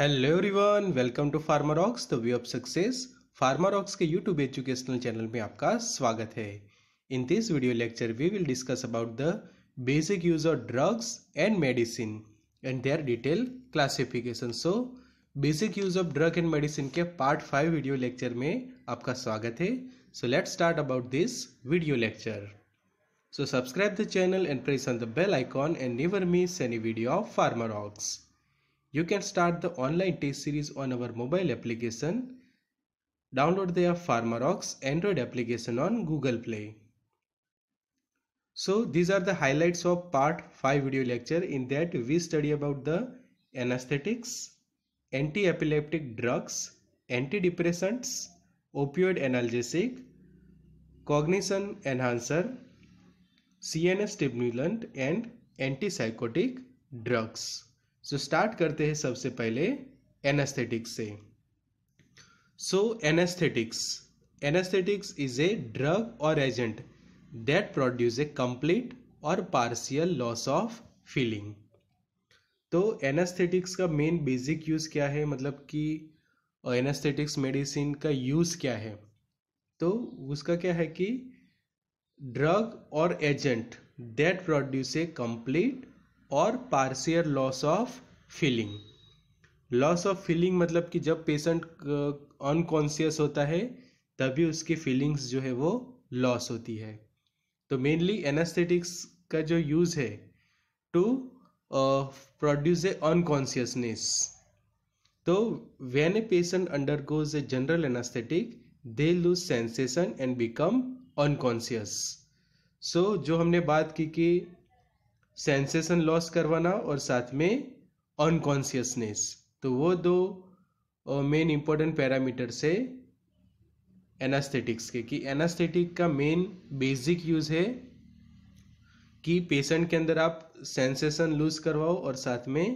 Hello everyone welcome to ox the way of success ox के YouTube educational channel में आपका स्वागत है in this video lecture we will discuss about the basic use of drugs and medicine and their detail classification so basic use of drug and medicine के part five video lecture में आपका स्वागत है so let start about this video lecture so subscribe the channel and press on the bell icon and never miss any video of ox You can start the online test series on our mobile application. Download the app Pharmarox Android application on Google Play. So these are the highlights of part 5 video lecture in that we study about the anesthetics, anti-epileptic drugs, antidepressants, opioid analgesic, cognition enhancer, CNS stimulant and antipsychotic drugs. So so, start करते हैं सबसे पहले anaesthetics से so anaesthetics anaesthetics is a drug और agent that produce a complete और partial loss of feeling तो anaesthetics का main basic use क्या है मतलब कि एनेस्थेटिक्स मेडिसिन का यूज़ क्या है तो उसका क्या है कि ड्रग और agent that produce a complete और partial loss of feeling loss of feeling मतलब कि जब पेशेंट अनकॉन्सियस होता है तभी उसकी फीलिंग्स जो है वो लॉस होती है तो मेनली एनास्थेटिक्स का जो यूज़ है टू प्रोड्यूस ए अनकॉन्सियसनेस तो when a patient undergoes a general anaesthetic they lose sensation and become unconscious so जो हमने बात की कि सेंसेशन लॉस करवाना और साथ में अनकॉन्सियसनेस तो वो दो मेन इम्पॉर्टेंट पैरामीटर्स है एनास्थेटिक्स के कि एनास्थेटिक का मेन बेसिक यूज़ है कि पेशेंट के अंदर आप सेंसेशन लूज करवाओ और साथ में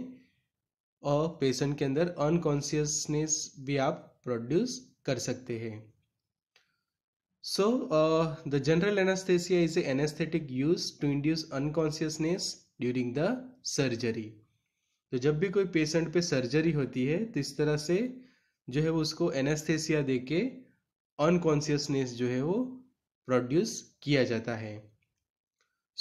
और पेशेंट के अंदर अनकॉन्सियसनेस भी आप प्रोड्यूस कर सकते हैं So, uh, the general anesthesia is an anesthetic used to induce unconsciousness during the surgery. तो जब भी कोई पेशेंट पे सर्जरी होती है तो इस तरह से जो है वो उसको एनेस्थेसिया दे के अनकॉन्सियसनेस जो है वो प्रोड्यूस किया जाता है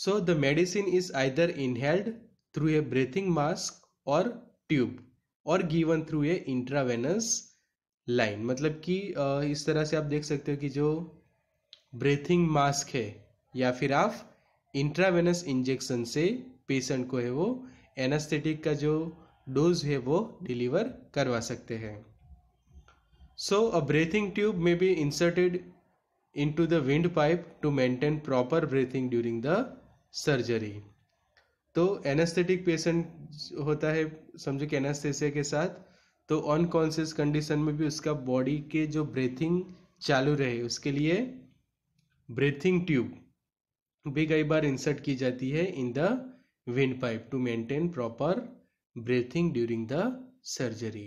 so the medicine is either inhaled through a breathing mask और ट्यूब और given through a intravenous line मतलब कि uh, इस तरह से आप देख सकते हो कि जो ब्रीथिंग मास्क है या फिर आप इंट्रावेनस इंजेक्शन से पेशेंट को है वो एनास्थेटिक का जो डोज है वो डिलीवर करवा सकते हैं सो अ ब्रीथिंग ट्यूब में be inserted into the windpipe to maintain proper breathing during the surgery तो एनास्थेटिक पेशेंट होता है समझो कि एनास्थेसिया के साथ तो अनकॉन्शियस कंडीशन में भी उसका बॉडी के जो ब्रीथिंग चालू रहे उसके लिए ब्रीथिंग ट्यूब भी कई बार इंसर्ट की जाती है in the windpipe to maintain proper breathing during the surgery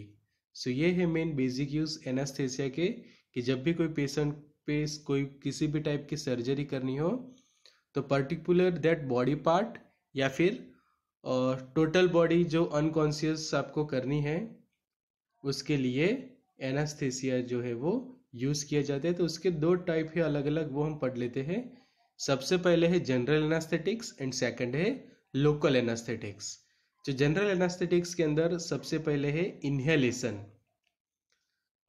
so ये है मेन बेसिक यूज एनास्थेसिया के कि जब भी कोई पेशेंट पे कोई किसी भी टाइप की सर्जरी करनी हो तो पर्टिकुलर दैट बॉडी पार्ट या फिर टोटल uh, बॉडी जो अनकॉन्शियस आपको करनी है उसके लिए एनास्थेसिया जो है वो यूज़ किया जाते हैं तो उसके दो टाइप है अलग अलग वो हम पढ़ लेते हैं सबसे पहले है जनरल एनास्थेटिक्स एंड सेकंड है लोकल एनास्थेटिक्स जो जनरल एनास्थेटिक्स के अंदर सबसे पहले है इनहेलेशन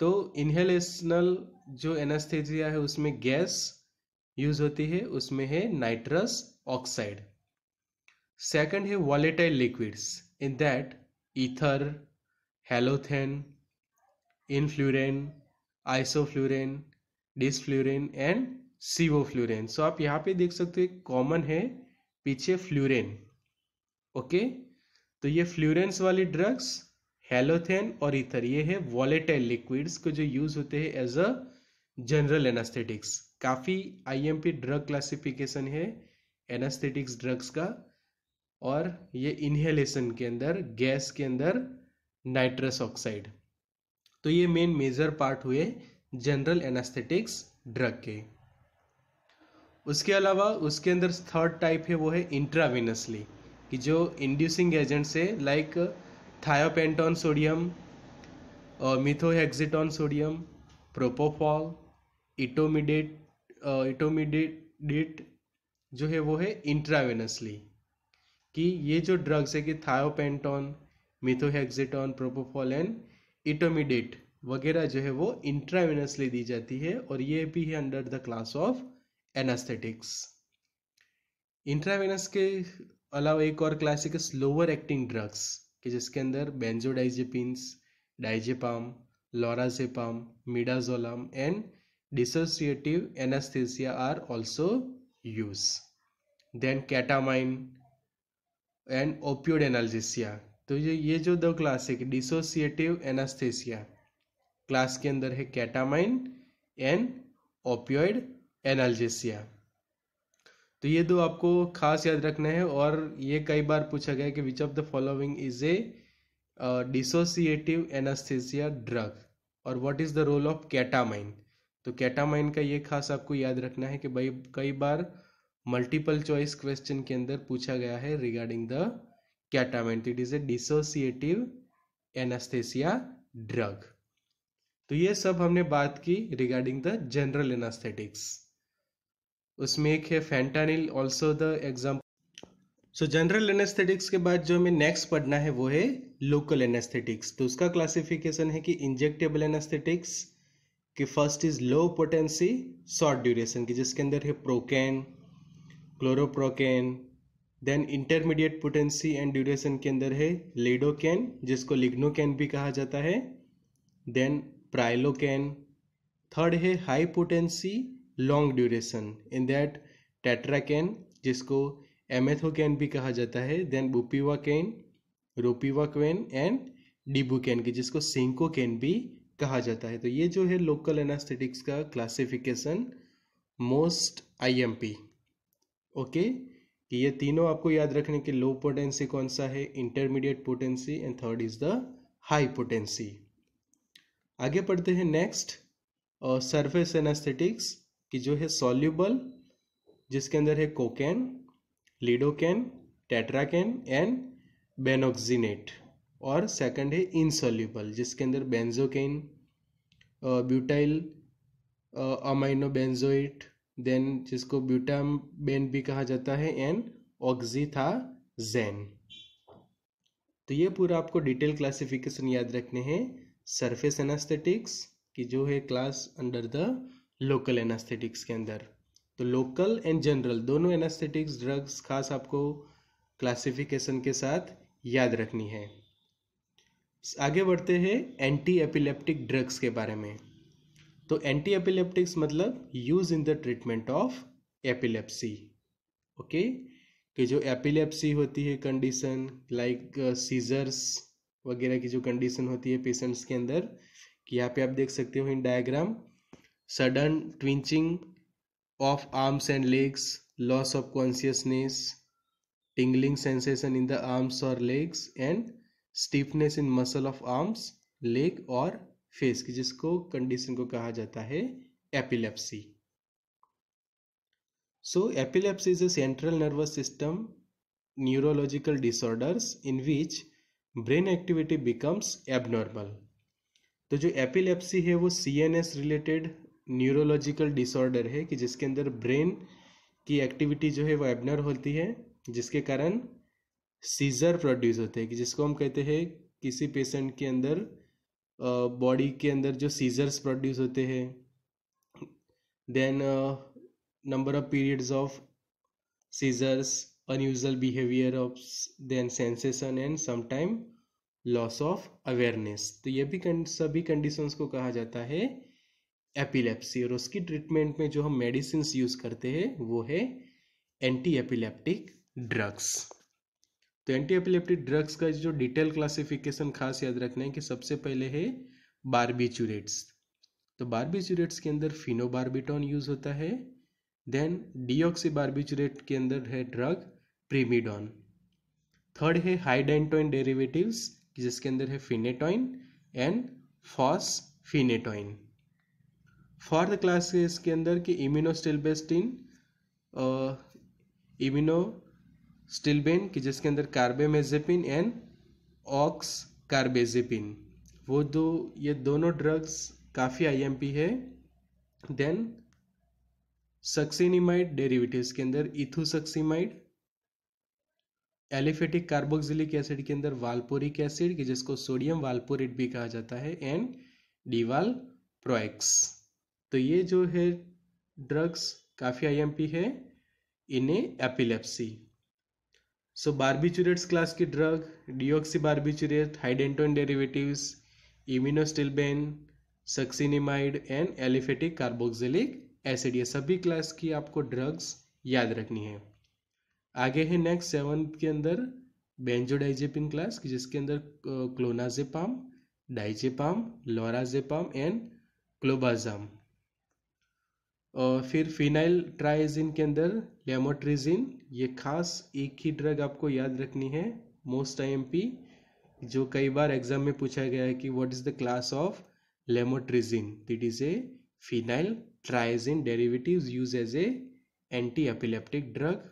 तो इनहेलेशनल जो एनास्थेजिया है उसमें गैस यूज होती है उसमें है नाइट्रस ऑक्साइड सेकंड है volatile liquids in that ether halothane enflurane isoflurane desflurane and sevoflurane so आप यहाँ पे देख सकते हो कॉमन है पीछे फ्लोरेन ओके तो ये फ्लोरेंस वाली ड्रग्स हेलोथेन और इथर ये है वॉलेटाइल लिक्विड्स को जो यूज होते हैं एज अ जनरल एनास्थेटिक्स काफ़ी आईएमपी ड्रग क्लासिफिकेशन है एनास्थेटिक्स ड्रग्स का और ये इनहेलेशन के अंदर गैस के अंदर नाइट्रस ऑक्साइड तो ये मेन मेजर पार्ट हुए जनरल एनास्थेटिक्स ड्रग के उसके अलावा उसके अंदर थर्ड टाइप है वो है इंट्रावेनसली कि जो इंड्यूसिंग एजेंट्स है like thiopentone sodium methohexitone sodium propofol etomidate etomidate जो है वो है इंट्रावेनसली कि ये जो ड्रग्स है कि thiopentone methohexitone propofol and etomidate वगैरह जो है वो इंट्रावेनसली दी जाती है और ये भी है under the class of anaesthetics intravenous के अलावा एक और क्लास है स्लोअर एक्टिंग ड्रग्स कि जिसके अंदर benzodiazepines diazepam lorazepam midazolam and dissociative anaesthesia are also use then ketamine and opioid analgesia तो ये ये जो दो क्लास है डिसोसिएटिव एनास्थेसिया क्लास के अंदर है कैटामाइन एंड ओपियोइड एनाल्जेसिया तो ये दो आपको खास याद रखना है और ये कई बार पूछा गया कि which of the following is a dissociative anaesthesia drug और what is the role of ketamine तो कैटामाइन का ये खास आपको याद रखना है कि भाई कई बार मल्टीपल चॉइस क्वेश्चन के अंदर पूछा गया है regarding the ketamine it is a dissociative anaesthesia drug तो ये सब हमने बात की रिगार्डिंग द जनरल एनास्थेटिक्स उसमें एक है fentanyl also the example so general anaesthetics के बाद जो हमें नेक्स्ट पढ़ना है वो है लोकल एनेस्थेटिक्स तो उसका क्लासिफिकेशन है कि इंजेक्टेबल एनेस्थेटिक्स कि first is low potency short duration की जिसके अंदर है procaine chloroprocaine then intermediate potency and duration के अंदर है लेडोकैन जिसको लिग्नोकैन भी कहा जाता है देन प्राइलोकैन थर्ड है high potency long duration in that tetracaine जिसको एमेथोकैन भी कहा जाता है then bupivacaine ropivacaine and cane की जिसको कैन भी कहा जाता है तो ये जो है लोकल एनास्थेटिक्स का classification most I M P okay okay? कि ये तीनों आपको याद रखने के लो पोटेंसी कौन सा है intermediate potency and third is the high potency आगे पढ़ते हैं नेक्स्ट सरफेस एनास्थेटिक्स कि जो है सॉल्यूबल जिसके अंदर है cocaine lidocaine tetracaine and benoxinate और सेकंड है इनसॉल्यूबल जिसके अंदर benzocaine butyl amino benzoate then जिसको बेन भी कहा जाता है एंड था जैन तो ये पूरा आपको डिटेल क्लासिफिकेशन याद रखने हैं सरफेस एनास्थेटिक्स की जो है class under the local anaesthetics के अंदर तो लोकल एंड जनरल दोनों एनास्थेटिक्स ड्रग्स खास आपको क्लासिफिकेशन के साथ याद रखनी है आगे बढ़ते हैं एंटी एपिलेप्टिक ड्रग्स के बारे में तो एंटी एपिलेप्टिक्स मतलब use in the treatment of epilepsy okay कि जो एपिलेप्सी होती है कंडीशन लाइक सीजर्स वगैरह की जो कंडीशन होती है पेशेंट्स के अंदर कि यहाँ पे आप देख सकते हो in diagram sudden twitching of arms and legs loss of consciousness tingling sensation in the arms और legs and stiffness in muscle of arms leg और फेस की जिसको कंडीशन को कहा जाता है epilepsy so epilepsy is a central nervous system neurological disorders in which brain activity becomes abnormal तो जो एपिलेप्सी है वो C N S related neurological disorder है कि जिसके अंदर ब्रेन की एक्टिविटी जो है वो एबनर होती है जिसके कारण सीजर प्रोड्यूस होते हैं कि जिसको हम कहते हैं किसी पेशेंट के अंदर बॉडी के अंदर जो सीजर्स प्रोड्यूस होते हैं then number of periods of seizures unusual behaviour of then sensation and sometime loss of awareness तो ये भी सभी कंडीशंस को कहा जाता है एपिलेप्सी और उसकी ट्रीटमेंट में जो हम मेडिसिन यूज़ करते हैं वो है एंटी एपिलेप्टिक ड्रग्स तो एंटी एपिलेप्टिक ड्रग्स का जो डिटेल क्लासिफिकेशन खास याद रखना है कि सबसे पहले है बारबीचूरेट्स तो बारबीचूरेट्स के अंदर फिनोबारबिटोन यूज होता है देन डीऑक्सी बारबीचूरेट के अंदर है ड्रग प्रीमिडोन थर्ड है हाइडेंटोइन डेरिवेटिव्स जिसके अंदर है phenytoin and fosphenytoin fourth class है इसके अंदर कि इम्यूनोस्टेलबेस्टिन इम्यूनो स्टिलबेन कि जिसके अंदर कार्बेमेजेपिन एंड ऑक्स कार्बेजेपिन वो दो ये दोनों ड्रग्स काफ़ी आईएमपी है देन सक्सिनिमाइड डेरिवेटिव्स के अंदर इथोसक्सीमाइड एलिफेटिक कार्बोक्सिलिक एसिड के अंदर वालपोरिक एसिड कि जिसको सोडियम वालपोरेट भी कहा जाता है एंड डीवाल प्रोएक्स तो ये जो है ड्रग्स काफ़ी आईएमपी है इन्हें एपिलेप्सी सो barbiturates क्लास की drug deoxybarbiturate hydantoin derivatives iminostilbene succinimide and aliphatic carboxylic acid ये सभी क्लास की आपको ड्रग्स याद रखनी है आगे है नेक्स्ट सेवन के अंदर बेंजोडाइजेपिन क्लास की जिसके अंदर clonazepam diazepam lorazepam and clobazam और फिर फिनाइल ट्राइजिन के अंदर लेमोट्रीजिन ये खास एक ही ड्रग आपको याद रखनी है मोस्ट आई जो कई बार एग्जाम में पूछा गया है कि what is the class of lamotrigine that is a phenyl triazine derivative use as a anti epileptic drug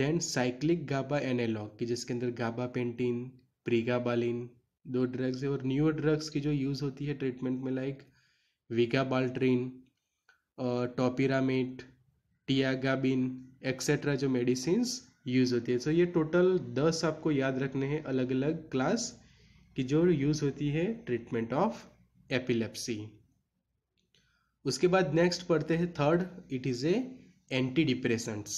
then cyclic GABA analogue की जिसके अंदर गाबा पेंटिन प्रीगाबालिन दो ड्रग्स है और न्यू ड्रग्स की जो यूज़ होती है ट्रीटमेंट में like vigabatrin topiramate tiagabine etcetera जो मेडिसिन यूज़ होती है सो so ये टोटल दस आपको याद रखने हैं अलग अलग क्लास की जो यूज़ होती है ट्रीटमेंट ऑफ एपिलेप्सी उसके बाद नेक्स्ट पढ़ते हैं third it is a anti depressions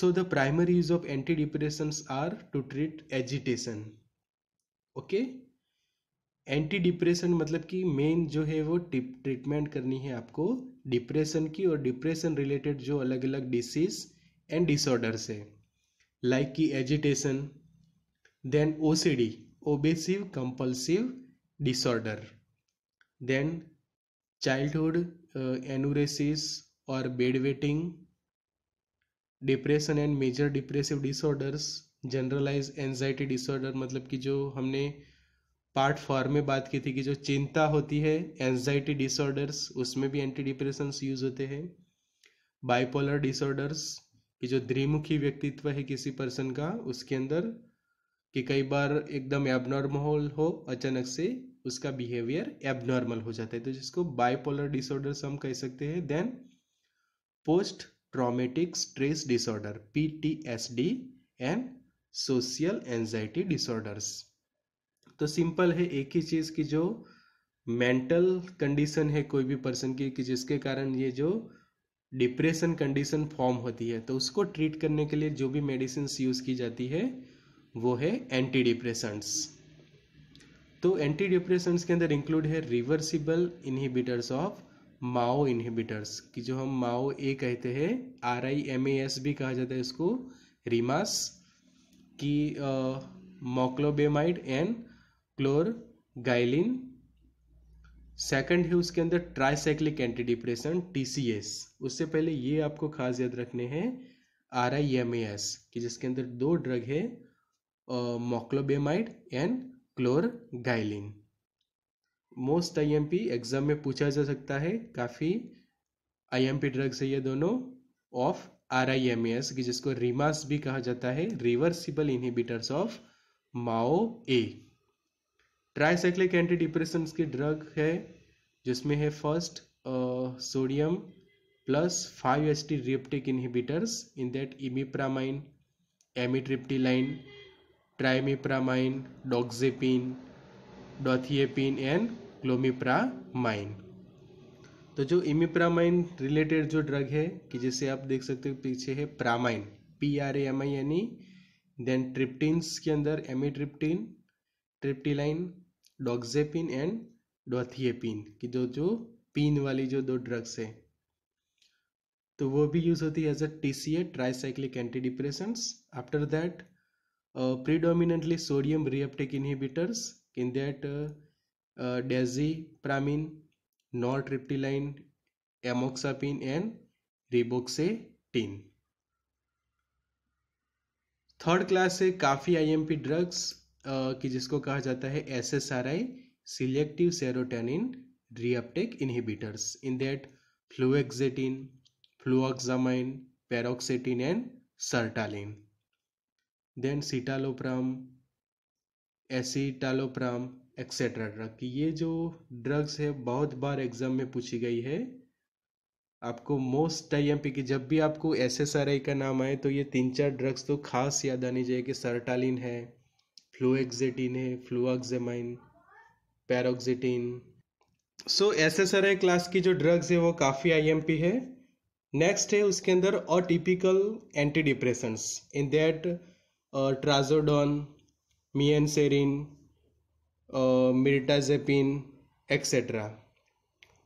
so the primary use of anti depressions are to treat agitation okay anti depression मतलब कि मेन जो है वो ट्रीटमेंट करनी है आपको डिप्रेशन की और डिप्रेशन रिलेटेड जो अलग अलग डिसीज एंड डिसऑर्डर्स है लाइक की agitation then the obsessive compulsive disorder then childhood enuresis और bed wetting depression and major depressive disorders generalise anxiety disorder मतलब कि जो हमने पार्ट फोर में बात की थी कि जो चिंता होती है एंजाइटी डिसऑर्डर्स उसमें भी एंटी डिप्रेशंस यूज होते हैं बाइपोलर डिसऑर्डर्स कि जो द्विमुखी व्यक्तित्व है किसी पर्सन का उसके अंदर कि कई बार एकदम एबनॉर्मल हो अचानक से उसका बिहेवियर एबनॉर्मल हो जाता है तो जिसको बाइपोलर डिसऑर्डर्स हम कह सकते हैं then post traumatic stress disorder P T S D and social anxiety disorders तो सिंपल है एक ही चीज़ की जो मेंटल कंडीशन है कोई भी पर्सन की कि जिसके कारण ये जो डिप्रेशन कंडीशन फॉर्म होती है तो उसको ट्रीट करने के लिए जो भी मेडिसिन यूज़ की जाती है वो है एंटी डिप्रेशंस तो एंटी डिप्रेशंस के अंदर इंक्लूड है reversible inhibitors of MAO inhibitors कि जो हम माओ ए कहते हैं R I M A S भी कहा जाता है इसको रिमास की मोक्लोबेमाइड एंड क्लोर गाइलिन सेकंड है उसके अंदर ट्राइसाइक्लिक एंटी डिप्रेशन टीसीएस उससे पहले ये आपको खास याद रखने हैं R I M A S कि जिसके अंदर दो ड्रग है moclobemide and clorgyline most IMP exam में पूछा जा सकता है काफ़ी पी ड्रग्स है ये दोनों of R I M S जिसको रिमास भी कहा जाता है reversible inhibitors of MAO A tricyclic anti depression की ड्रग है जिसमें है first sodium plus five S T reuptake inhibitors in that imipramine amitriptyline trimipramine doxepin dothiepin and clomipramine तो जो इमिप्रामाइन रिलेटेड जो ड्रग है कि जैसे आप देख सकते हो पीछे है pramine P R A M I N E then triptyline के अंदर एमिट्रिप्टिन ट्रिप्टीलाइन डॉक्जेपिन एंड डोथिएपिन की जो जो पीन वाली जो दो ड्रग्स है तो वो भी यूज़ होती है as a T C A tricyclic anti depressants after that predominantly sodium reuptake inhibitors in that desipramine dazipramin triptyline amoxapine and riboxetine third class है काफ़ी आईएमपी ड्रग्स कि जिसको कहा जाता है S S R I selective serotonin reuptake inhibitors in that fluoxetine fluvoxamine paroxetine and sertraline then citalopram escitalopram etcetera drug ये जो drugs है बहुत बार एग्जाम में पूछी गई है आपको मोस्ट टाइम पे कि जब भी आपको एस का नाम आए तो ये तीन चार ड्रग्स तो खास याद आनी चाहिए कि सर्टालिन है फ्लूएक्जेटिन है fluvoxamine paroxetine so S S R I class की जो ड्रग्स है वो काफ़ी आई एम पी है नेक्स्ट है उसके अंदर और typical anti depressions in that trazodone mianserin mirtazapine etcetera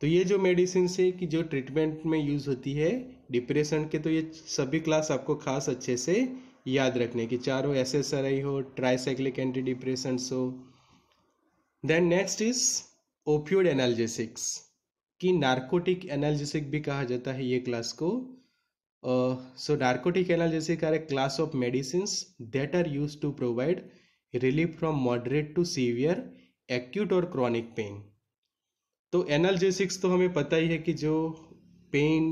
तो ये जो मेडिसिन है कि जो ट्रीटमेंट में यूज़ होती है डिप्रेशन के तो ये सभी क्लास आपको खास अच्छे से याद रखने की चारों एस एस आर आई हो ट्राइसाइक्लिक एंटी डिप्रेसेंट्स हो then next is opioid analgesics कि नार्कोटिक एनाल्जेसिक भी कहा जाता है ये क्लास को so narcotic analgesic are a class of medicine that are use to provide relief from moderate to severe acute और क्रॉनिक पेन तो एनाल्जेसिक्स तो हमें पता ही है कि जो पेन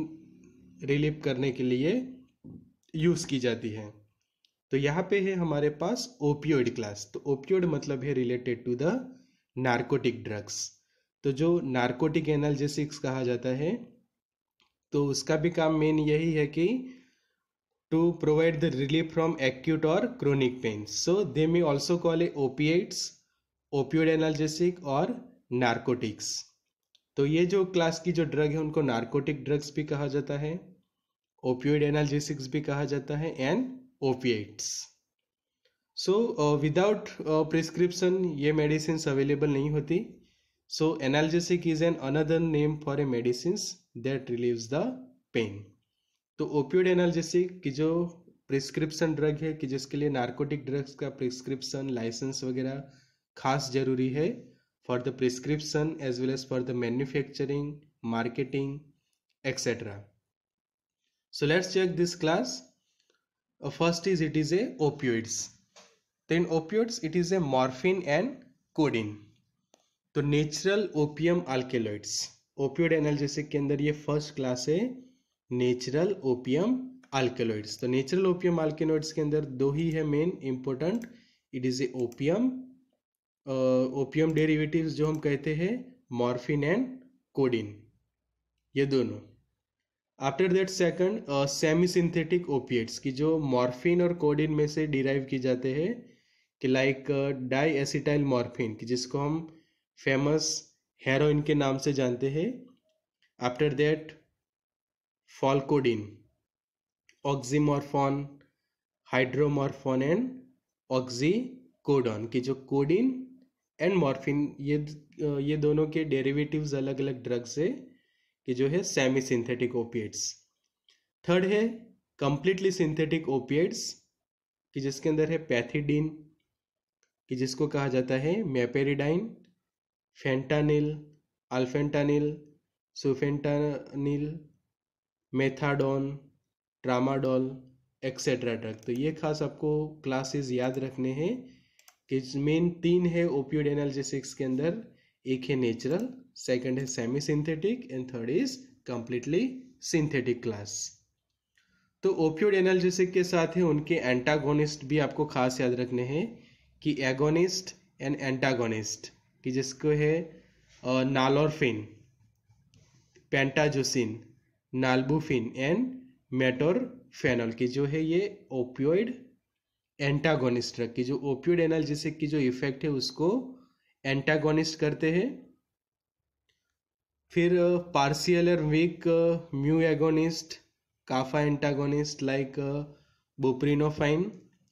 रिलीफ करने के लिए यूज़ की जाती है तो यहाँ पे है हमारे पास ओपियोइड क्लास तो ओपियोइड मतलब है related to the narcotic drugs तो जो नार्कोटिक एनाल्जेसिक्स कहा जाता है तो उसका भी काम मेन यही है कि to provide the relief from acute और chronic pain so they may also call a opiates opioid analgesic और नार्कोटिक्स तो ये जो क्लास की जो ड्रग है उनको नार्कोटिक ड्रग्स भी कहा जाता है ओपियोड एनाल्जेसिक्स भी कहा जाता है and opiates so without prescription ये मेडिसिन अवेलेबल नहीं होती so analgesic is an another name for a medicine that relieves the pain तो ओपियोड एनाल्जेसिक की जो प्रिस्क्रिप्शन ड्रग है कि जिसके लिए नार्कोटिक ड्रग्स का प्रिस्क्रिप्शन लाइसेंस वगैरह खास जरूरी है for the prescription as well as for the manufacturing marketing etcetera so let's check this class Uh, first is it is a opioids then opioids it is a morphine and codeine तो natural opium alkaloids opioid analgesic के अंदर ये first class है natural opium alkaloids तो natural opium alkaloids के अंदर दो ही है main important it is a opium opium derivatives जो हम कहते हैं मॉर्फिन एंड कोडिन ये दोनों after that second semi synthetic opiates की जो मॉर्फिन और कोडिन में से डिराइव की जाते हैं कि लाइक डाई एसिटाइल मॉर्फिन की जिसको हम फेमस हेरोइन के नाम से जानते हैं after that pholcodine oxymorphone hydromorphone and oxycodone की जो कोडिन एंड मॉर्फिन ये uh, ये दोनों के डेरिवेटिव्स अलग अलग ड्रग्स है कि जो है सेमी सिंथेटिक ओपिएट्स थर्ड है कंप्लीटली सिंथेटिक ओपिएट्स कि जिसके अंदर है पैथीडीन कि जिसको कहा जाता है meperidine fentanyl alfentanil sufentanil methadone tramadol etcetera drug तो ये खास आपको क्लासेस याद रखने हैं कि मेन तीन है ओपियोड एनालिसिक्स के अंदर एक है natural second is semi-synthetic and third is completely synthetic class तो ओपियोड एनाल्जेसिक के साथ ही उनके एंटागोनिस्ट भी आपको खास याद रखने हैं कि एगोनिस्ट एंड एंटागोनिस्ट कि जिसको है नालोरफिन पेंटाजोसिन नालबुफिन एंड मेटोरफेनॉल की जो है ये ओपियोइड एंटागोनिस्ट की जो ओपियोइड एनाल्जेसिक की जो इफेक्ट है उसको एंटागोनिस्ट करते हैं फिर पार्सियल और weak mu agonist kappa antagonist like buprenorphine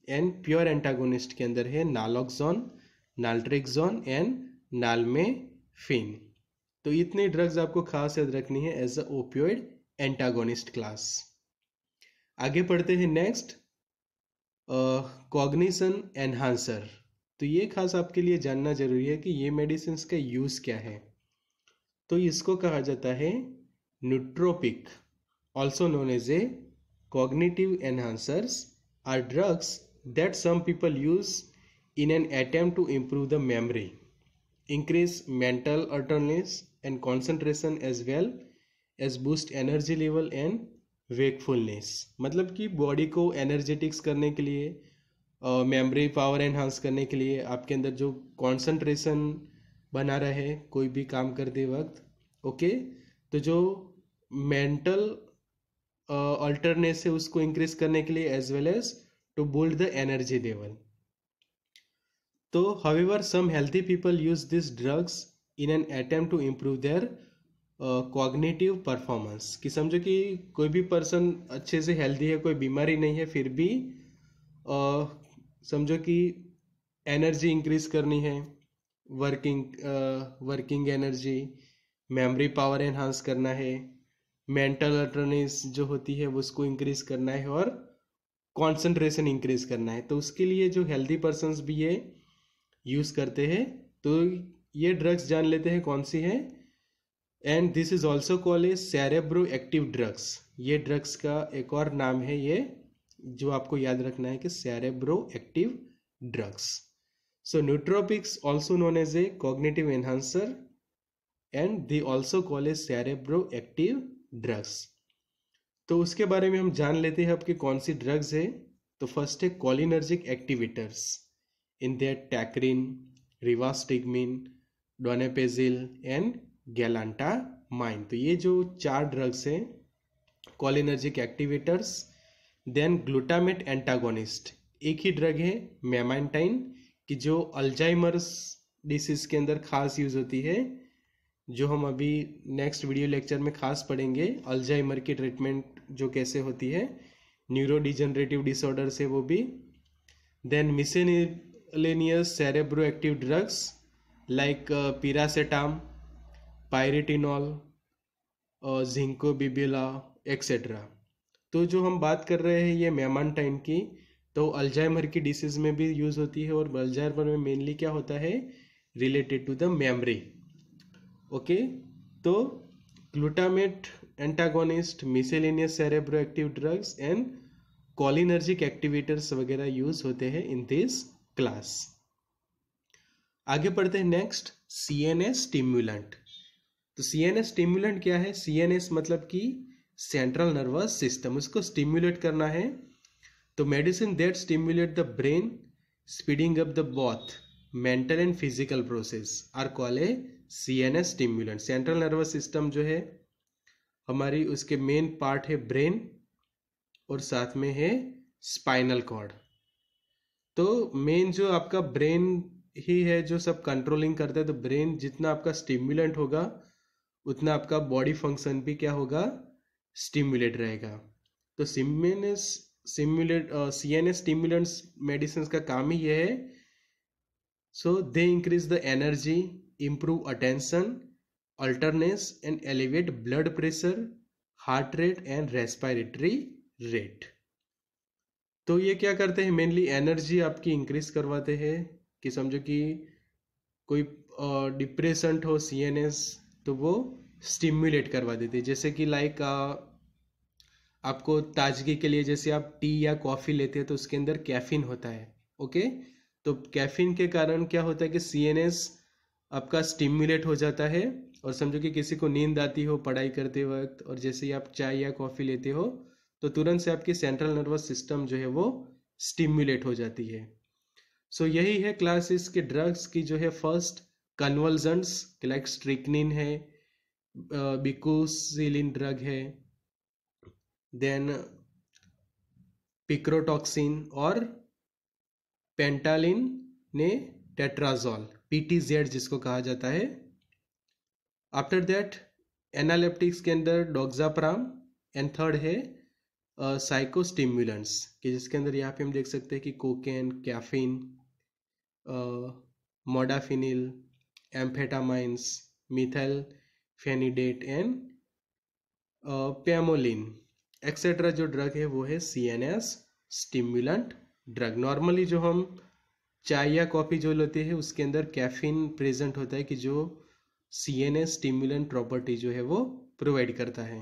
and pure antagonist के अंदर है नालॉक्जोन जोन एंड नालमे फिन तो इतनी ड्रग्स आपको खास याद रखनी है as a opioid antagonist class आगे पढ़ते हैं नेक्स्ट कॉग्निशन एनहांसर तो ये खास आपके लिए जानना जरूरी है कि ये मेडिसिन का यूज़ क्या है तो इसको कहा जाता है nootropic also known as a cognitive enhancers are drugs that some people use in an attempt to improve the memory increase mental alertness and concentration as well as boost energy level and wakefulness मतलब कि body को energetics करने के लिए memory power enhance करने के लिए आपके अंदर जो कॉन्सेंट्रेशन बना रहे कोई भी काम करते वक्त ओके तो जो मेंटल ऑल्टरनेस है उसको इंक्रीज करने के लिए as well as to build the energy level तो however some healthy people use this drugs in an attempt to improve their cognitive performance कि समझो कि कोई भी पर्सन अच्छे से हेल्दी है कोई बीमारी नहीं है फिर भी uh, समझो कि एनर्जी इंक्रीज करनी है working working energy memory power enhance करना है मेंटल अटर्नेस जो होती है उसको इंक्रीज करना है और कंसंट्रेशन इंक्रीज करना है तो उसके लिए जो हेल्दी पर्सनस भी ये यूज़ करते हैं तो ये ड्रग्स जान लेते हैं कौन सी है and this is also call a cerebro active drugs ये ड्रग्स का एक और नाम है ये जो आपको याद रखना है कि cerebro active drugs So nootropics also known as a cognitive enhancer and they also call as cerebro active drugs तो उसके बारे में हम जान लेते हैं आपके कौन सी ड्रग्स तो है तो फर्स्ट है cholinergic activators in that tacrine rivastigmine donepezil and galantamine तो ये जो चार ड्रग्स हैं cholinergic activators then glutamate antagonist एक ही ड्रग है मेमाइंटाइन कि जो अल्जाइमर्स डिसीज के अंदर खास यूज होती है जो हम अभी नेक्स्ट वीडियो लेक्चर में खास पढ़ेंगे अल्जाइमर की ट्रीटमेंट जो कैसे होती है न्यूरोडिजनरेटिव डिसऑर्डर से वो भी then miscellaneous cerebro active drugs like piracetam pyritinol ginkgo biloba etcetera तो जो हम बात कर रहे हैं ये मेमानटाइन की तो अल्जाइमर की डिसीज में भी यूज़ होती है और अल्जाइमर में मेनली क्या होता है related to the memory okay तो glutamate antagonist miscellaneous cerebro active drugs and cholinergic activators वगैरह यूज होते हैं इन दिस क्लास आगे पढ़ते हैं next C N S stimulant तो सी एन एस स्टिम्यूलेंट क्या है सी एन एस मतलब कि सेंट्रल नर्वस सिस्टम उसको स्टिम्यूलेट करना है तो medicine that stimulate the brain speeding up the both mental and physical process are call a C N S stimulant central nervous system जो है हमारी उसके मेन पार्ट है ब्रेन और साथ में है स्पाइनल कॉर्ड तो मेन जो आपका ब्रेन ही है जो सब कंट्रोलिंग करता है तो ब्रेन जितना आपका स्टिम्युलेंट होगा उतना आपका बॉडी फंक्शन भी क्या होगा स्टिम्युलेट रहेगा तो सिमेनस simulate C N S stimulants medicine का काम ही यह है so they increase the energy improve attention alertness and elevate blood pressure heart rate and respiratory rate तो ये क्या करते हैं मेनली एनर्जी आपकी इंक्रीज करवाते हैं कि समझो कि कोई डिप्रेशन uh, हो सी एन एस तो वो स्टिम्युलेट करवा देते जैसे कि लाइक आपको ताजगी के लिए जैसे आप टी या कॉफ़ी लेते हैं तो उसके अंदर कैफीन होता है ओके तो कैफीन के कारण क्या होता है कि सी आपका स्टिम्यूलेट हो जाता है और समझो कि किसी को नींद आती हो पढ़ाई करते वक्त और जैसे ही आप चाय या कॉफ़ी लेते हो तो तुरंत से आपकी सेंट्रल नर्वस सिस्टम जो है वो स्टिम्युलेट हो जाती है सो so, यही है क्लासेस के ड्रग्स की जो है फर्स्ट कन्वर्जन लाइक स्ट्रिकनिन है बिकोसिलिन ड्रग है देन पिक्रोटॉक्सिन और पेंटालिन ने टेट्राजोल पी जिसको कहा जाता है आफ्टर दैट एनालेप्टिक्स के अंदर डॉक्जाप्राम एंड थर्ड है साइकोस्टिम्युलेंट्स uh, कि जिसके अंदर यहाँ पे हम देख सकते हैं कि cocaine caffeine modafinil amphetamines methylphenidate and pemoline etcetera जो ड्रग है वो है C N S stimulant drug normally जो हम चाय या कॉफ़ी जो लेते हैं उसके अंदर कैफीन प्रेजेंट होता है कि जो C N S stimulant property जो है वो प्रोवाइड करता है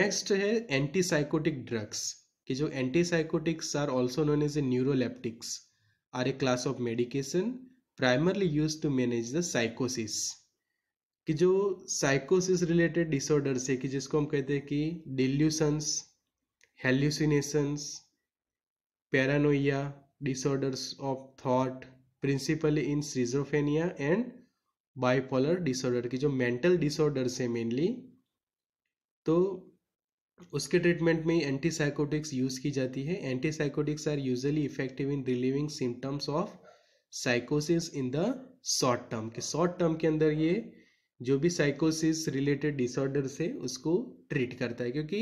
नेक्स्ट है एंटीसाइकोटिक ड्रग्स कि जो antipsychotics are also known as A neuroleptics are a class of medication primarily use to manage the साइकोसिस कि जो साइकोसिस रिलेटेड डिसऑर्डर्स है कि जिसको हम कहते हैं कि delusions hallucinations paranoia disorders of thought principally in schizophrenia and bipolar disorder की जो मेंटल डिसऑर्डर्स है मेनली तो उसके ट्रीटमेंट में एंटीसाइकोटिक्स यूज़ की जाती है antipsychotics are usually effective in relieving symptoms of साइकोसिस इन द शॉर्ट टर्म के शॉर्ट टर्म के अंदर ये जो भी साइकोसिस रिलेटेड डिसऑर्डर्स है उसको ट्रीट करता है क्योंकि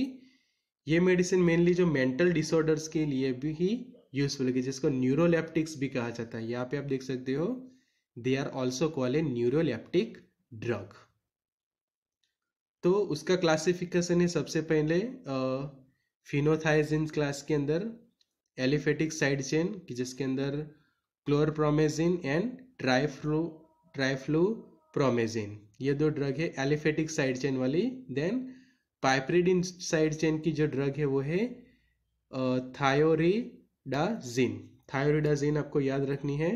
ये मेडिसिन मेनली जो मेंटल डिसऑर्डर्स के लिए भी ही यूजफुल है जिसको न्यूरोलैप्टिक्स भी कहा जाता है यहाँ पे आप देख सकते हो they are also call a neuroleptic drug तो उसका क्लासिफिकेशन है सबसे पहले फिनोथाइजिन क्लास के अंदर एलिफेटिक साइड चेन कि जिसके अंदर क्लोरप्रोमेजिन एंड ट्राइफ्लो ट्राइफ्लू प्रोमेजिन ये दो ड्रग है एलिफेटिक साइड चेन वाली देन पाइप्रिडिन साइड चेन की जो ड्रग है वो है थायोरिडाजिन थायोरिडाजिन आपको याद रखनी है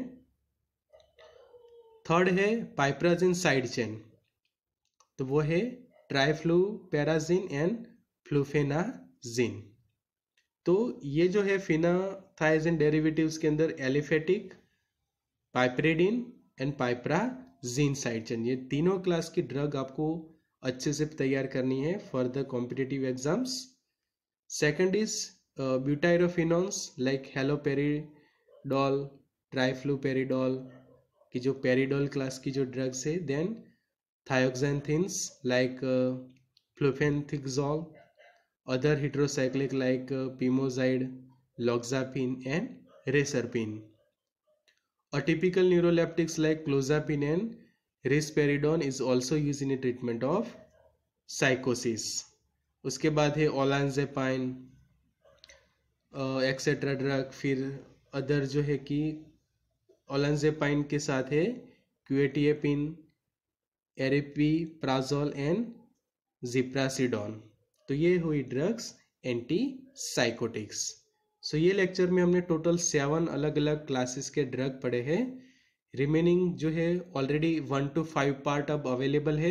थर्ड है पाइप्राजिन साइड चेन तो वो है ट्राइफ्लू पैराजिन एंड फ्लूफेनाजिन तो ये जो है फिनाथाइजिन डेरिवेटिव्स के अंदर aliphatic piperidine and piperazine side chain ये तीनों क्लास की ड्रग आपको अच्छे से तैयार करनी है for the competitive exams second is butyrophenone like fluperidol की जो पेरीडॉल क्लास की जो ड्रग्स है then thioxanthenes like flupenthixol other heterocyclic like pimozide loxapine and reserpine A typical neuroleptics like clozapine and risperidone is also used in the treatment of psychosis. उसके बाद है olanzapine etcetera drug फिर other जो है कि ओलानजेपाइन के साथ है क्यूएटीएपिन एरेपी प्राजोल एंड जिप्रासीडोन तो ये हुई drugs antipsychotics so so, ये लेक्चर में हमने टोटल सेवन अलग अलग क्लासेस के ड्रग पढ़े हैं रिमेनिंग जो है already one two five part अब अवेलेबल है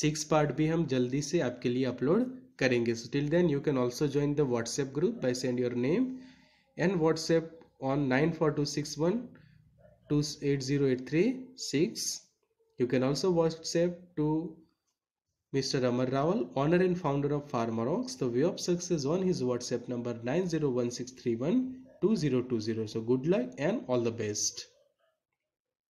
सिक्स पार्ट भी हम जल्दी से आपके लिए अपलोड करेंगे so till then you can also join the WhatsApp group by send your name and WhatsApp on nine four two two six one eight zero eight three six you can also WhatsApp to Mr. Amar Rawal, owner and founder of Pharmarox, the way of success on his WhatsApp number 9016312020. So good luck and all the best.